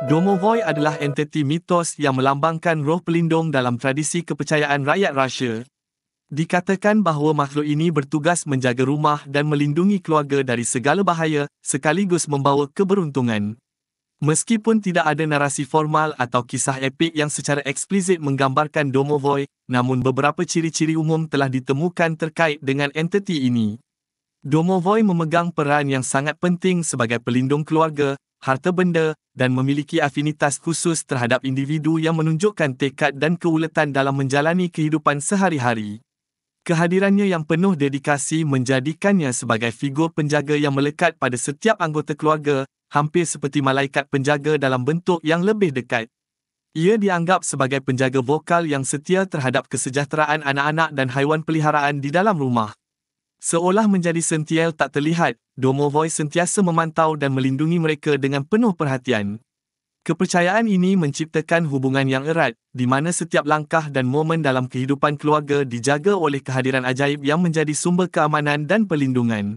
Domovoy adalah entiti mitos yang melambangkan roh pelindung dalam tradisi kepercayaan rakyat Rusia. Dikatakan bahawa makhluk ini bertugas menjaga rumah dan melindungi keluarga dari segala bahaya, sekaligus membawa keberuntungan. Meskipun tidak ada narasi formal atau kisah epik yang secara eksplisit menggambarkan Domovoy, namun beberapa ciri-ciri umum telah ditemukan terkait dengan entiti ini. Domovoy memegang peran yang sangat penting sebagai pelindung keluarga, harta benda dan memiliki afinitas khusus terhadap individu yang menunjukkan tekad dan keuletan dalam menjalani kehidupan sehari-hari. Kehadirannya yang penuh dedikasi menjadikannya sebagai figur penjaga yang melekat pada setiap anggota keluarga, hampir seperti malaikat penjaga dalam bentuk yang lebih dekat. Ia dianggap sebagai penjaga vokal yang setia terhadap kesejahteraan anak-anak dan haiwan peliharaan di dalam rumah. Seolah menjadi sentiel tak terlihat, Domovoy sentiasa memantau dan melindungi mereka dengan penuh perhatian. Kepercayaan ini menciptakan hubungan yang erat, di mana setiap langkah dan momen dalam kehidupan keluarga dijaga oleh kehadiran ajaib yang menjadi sumber keamanan dan perlindungan.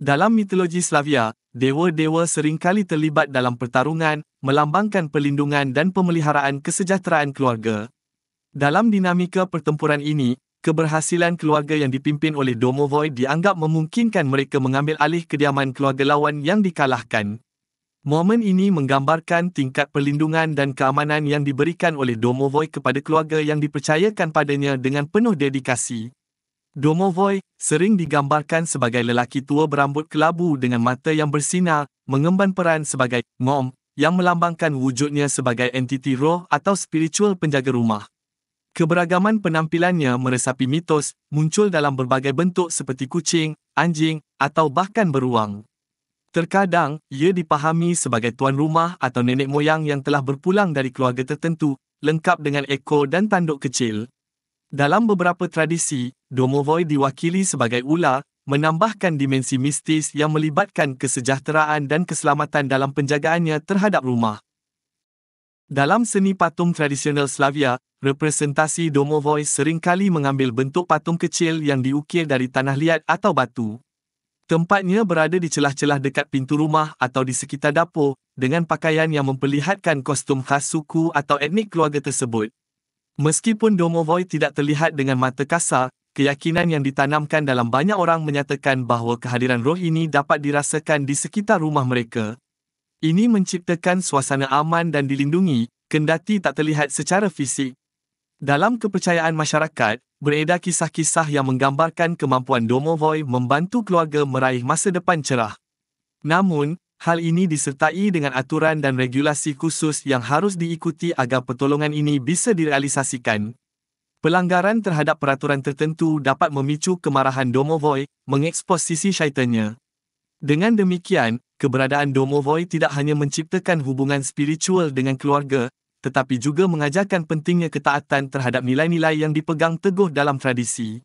Dalam mitologi Slavia, dewa-dewa seringkali terlibat dalam pertarungan, melambangkan perlindungan dan pemeliharaan kesejahteraan keluarga. Dalam dinamika pertempuran ini, keberhasilan keluarga yang dipimpin oleh Domovoy dianggap memungkinkan mereka mengambil alih kediaman keluarga lawan yang dikalahkan. Momen ini menggambarkan tingkat perlindungan dan keamanan yang diberikan oleh Domovoy kepada keluarga yang dipercayakan padanya dengan penuh dedikasi. Domovoy sering digambarkan sebagai lelaki tua berambut kelabu dengan mata yang bersinar, mengemban peran sebagai mom yang melambangkan wujudnya sebagai entiti roh atau spiritual penjaga rumah. Keberagaman penampilannya meresapi mitos, muncul dalam berbagai bentuk seperti kucing, anjing, atau bahkan beruang. Terkadang, ia dipahami sebagai tuan rumah atau nenek moyang yang telah berpulang dari keluarga tertentu, lengkap dengan ekor dan tanduk kecil. Dalam beberapa tradisi, Domovoy diwakili sebagai ular, menambahkan dimensi mistis yang melibatkan kesejahteraan dan keselamatan dalam penjagaannya terhadap rumah. Dalam seni patung tradisional Slavia, representasi Domovoy seringkali mengambil bentuk patung kecil yang diukir dari tanah liat atau batu. Tempatnya berada di celah-celah dekat pintu rumah atau di sekitar dapur dengan pakaian yang memperlihatkan kostum khas suku atau etnik keluarga tersebut. Meskipun Domovoy tidak terlihat dengan mata kasar, keyakinan yang ditanamkan dalam banyak orang menyatakan bahawa kehadiran roh ini dapat dirasakan di sekitar rumah mereka. Ini menciptakan suasana aman dan dilindungi, kendati tak terlihat secara fisik. Dalam kepercayaan masyarakat, beredar kisah-kisah yang menggambarkan kemampuan domovoy membantu keluarga meraih masa depan cerah. Namun, hal ini disertai dengan aturan dan regulasi khusus yang harus diikuti agar pertolongan ini bisa direalisasikan. Pelanggaran terhadap peraturan tertentu dapat memicu kemarahan domovoy, mengekspos sisi syaitannya. Dengan demikian, keberadaan Domovoy tidak hanya menciptakan hubungan spiritual dengan keluarga, tetapi juga mengajarkan pentingnya ketaatan terhadap nilai-nilai yang dipegang teguh dalam tradisi.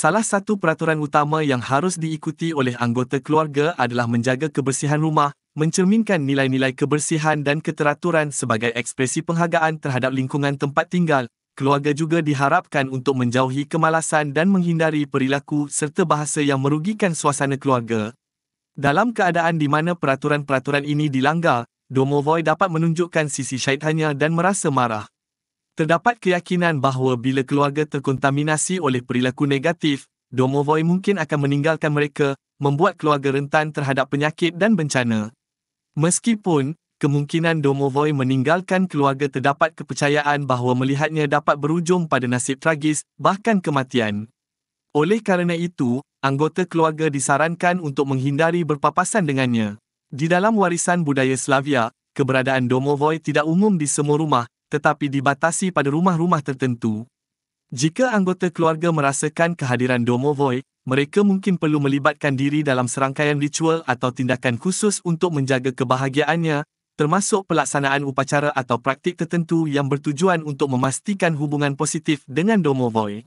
Salah satu peraturan utama yang harus diikuti oleh anggota keluarga adalah menjaga kebersihan rumah, mencerminkan nilai-nilai kebersihan dan keteraturan sebagai ekspresi penghargaan terhadap lingkungan tempat tinggal. Keluarga juga diharapkan untuk menjauhi kemalasan dan menghindari perilaku serta bahasa yang merugikan suasana keluarga. Dalam keadaan di mana peraturan-peraturan ini dilanggar, Domovoy dapat menunjukkan sisi syaitannya dan merasa marah. Terdapat keyakinan bahawa bila keluarga terkontaminasi oleh perilaku negatif, Domovoy mungkin akan meninggalkan mereka, membuat keluarga rentan terhadap penyakit dan bencana. Meskipun, kemungkinan Domovoy meninggalkan keluarga terdapat kepercayaan bahawa melihatnya dapat berujung pada nasib tragis, bahkan kematian. Oleh kerana itu, anggota keluarga disarankan untuk menghindari berpapasan dengannya. Di dalam warisan budaya Slavia, keberadaan domovoy tidak umum di semua rumah, tetapi dibatasi pada rumah-rumah tertentu. Jika anggota keluarga merasakan kehadiran domovoy, mereka mungkin perlu melibatkan diri dalam serangkaian ritual atau tindakan khusus untuk menjaga kebahagiaannya, termasuk pelaksanaan upacara atau praktik tertentu yang bertujuan untuk memastikan hubungan positif dengan domovoy.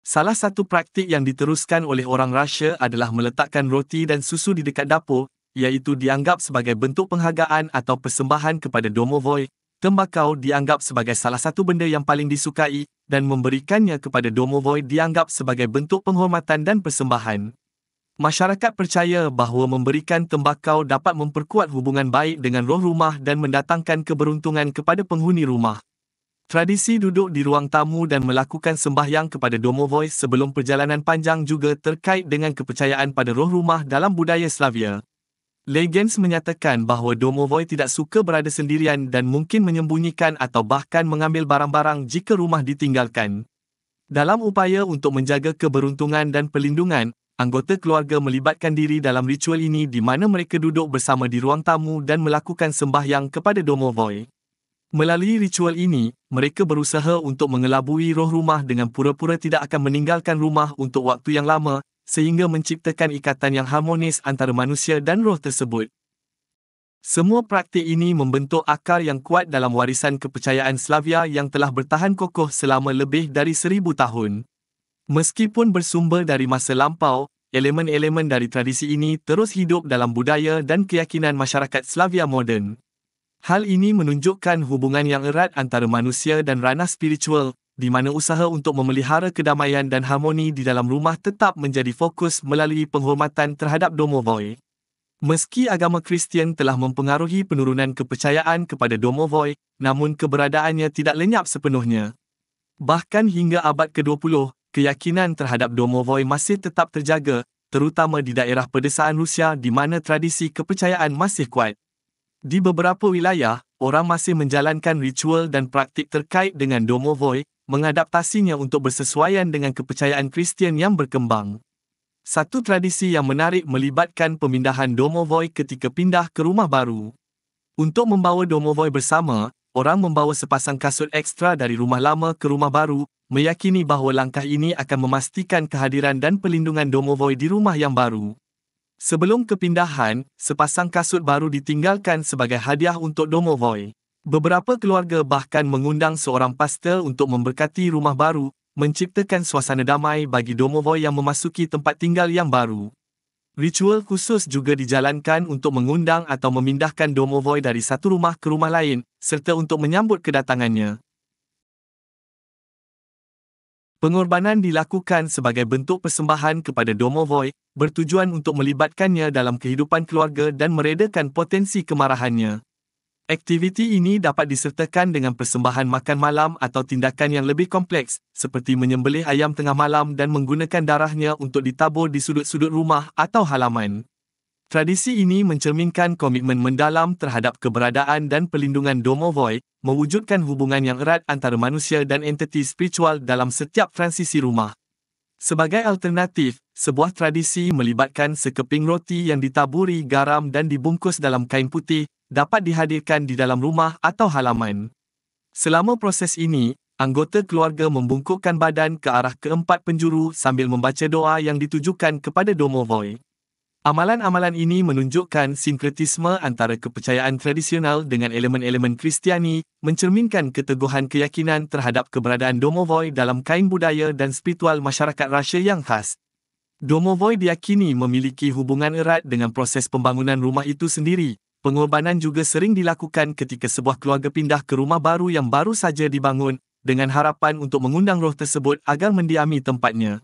Salah satu praktik yang diteruskan oleh orang Rusia adalah meletakkan roti dan susu di dekat dapur, iaitu dianggap sebagai bentuk penghargaan atau persembahan kepada Domovoy. Tembakau dianggap sebagai salah satu benda yang paling disukai dan memberikannya kepada Domovoy dianggap sebagai bentuk penghormatan dan persembahan. Masyarakat percaya bahawa memberikan tembakau dapat memperkuat hubungan baik dengan roh rumah dan mendatangkan keberuntungan kepada penghuni rumah. Tradisi duduk di ruang tamu dan melakukan sembahyang kepada Domovoy sebelum perjalanan panjang juga terkait dengan kepercayaan pada roh rumah dalam budaya Slavia. Legends menyatakan bahawa Domovoy tidak suka berada sendirian dan mungkin menyembunyikan atau bahkan mengambil barang-barang jika rumah ditinggalkan. Dalam upaya untuk menjaga keberuntungan dan perlindungan, anggota keluarga melibatkan diri dalam ritual ini di mana mereka duduk bersama di ruang tamu dan melakukan sembahyang kepada Domovoy. Melalui ritual ini, mereka berusaha untuk mengelabui roh rumah dengan pura-pura tidak akan meninggalkan rumah untuk waktu yang lama, sehingga menciptakan ikatan yang harmonis antara manusia dan roh tersebut. Semua praktik ini membentuk akar yang kuat dalam warisan kepercayaan Slavia yang telah bertahan kokoh selama lebih dari seribu tahun. Meskipun bersumber dari masa lampau, elemen-elemen dari tradisi ini terus hidup dalam budaya dan keyakinan masyarakat Slavia moden. Hal ini menunjukkan hubungan yang erat antara manusia dan ranah spiritual, di mana usaha untuk memelihara kedamaian dan harmoni di dalam rumah tetap menjadi fokus melalui penghormatan terhadap domovoi. Meski agama Kristian telah mempengaruhi penurunan kepercayaan kepada domovoi, namun keberadaannya tidak lenyap sepenuhnya. Bahkan hingga abad ke-20, keyakinan terhadap domovoi masih tetap terjaga, terutama di daerah pedesaan Rusia di mana tradisi kepercayaan masih kuat. Di beberapa wilayah, orang masih menjalankan ritual dan praktik terkait dengan domovoy, mengadaptasinya untuk bersesuaian dengan kepercayaan Kristian yang berkembang. Satu tradisi yang menarik melibatkan pemindahan domovoy ketika pindah ke rumah baru. Untuk membawa domovoy bersama, orang membawa sepasang kasut ekstra dari rumah lama ke rumah baru, meyakini bahawa langkah ini akan memastikan kehadiran dan pelindungan domovoy di rumah yang baru. Sebelum kepindahan, sepasang kasut baru ditinggalkan sebagai hadiah untuk Domovoy. Beberapa keluarga bahkan mengundang seorang pastor untuk memberkati rumah baru, menciptakan suasana damai bagi Domovoy yang memasuki tempat tinggal yang baru. Ritual khusus juga dijalankan untuk mengundang atau memindahkan Domovoy dari satu rumah ke rumah lain, serta untuk menyambut kedatangannya. Pengorbanan dilakukan sebagai bentuk persembahan kepada Domovoy bertujuan untuk melibatkannya dalam kehidupan keluarga dan meredakan potensi kemarahannya. Aktiviti ini dapat disertakan dengan persembahan makan malam atau tindakan yang lebih kompleks seperti menyembelih ayam tengah malam dan menggunakan darahnya untuk ditabur di sudut-sudut rumah atau halaman. Tradisi ini mencerminkan komitmen mendalam terhadap keberadaan dan pelindungan Domovoy, mewujudkan hubungan yang erat antara manusia dan entiti spiritual dalam setiap transisi rumah. Sebagai alternatif, sebuah tradisi melibatkan sekeping roti yang ditaburi garam dan dibungkus dalam kain putih dapat dihadirkan di dalam rumah atau halaman. Selama proses ini, anggota keluarga membungkukkan badan ke arah keempat penjuru sambil membaca doa yang ditujukan kepada Domovoy. Amalan-amalan ini menunjukkan sinkretisme antara kepercayaan tradisional dengan elemen-elemen Kristiani, mencerminkan keteguhan keyakinan terhadap keberadaan Domovoy dalam kain budaya dan spiritual masyarakat Rusia yang khas. Domovoy diyakini memiliki hubungan erat dengan proses pembangunan rumah itu sendiri. Pengorbanan juga sering dilakukan ketika sebuah keluarga pindah ke rumah baru yang baru saja dibangun dengan harapan untuk mengundang roh tersebut agar mendiami tempatnya.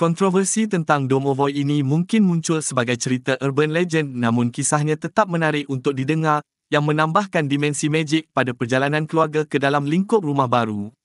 Kontroversi tentang Domovoy ini mungkin muncul sebagai cerita urban legend namun kisahnya tetap menarik untuk didengar yang menambahkan dimensi magic pada perjalanan keluarga ke dalam lingkup rumah baru.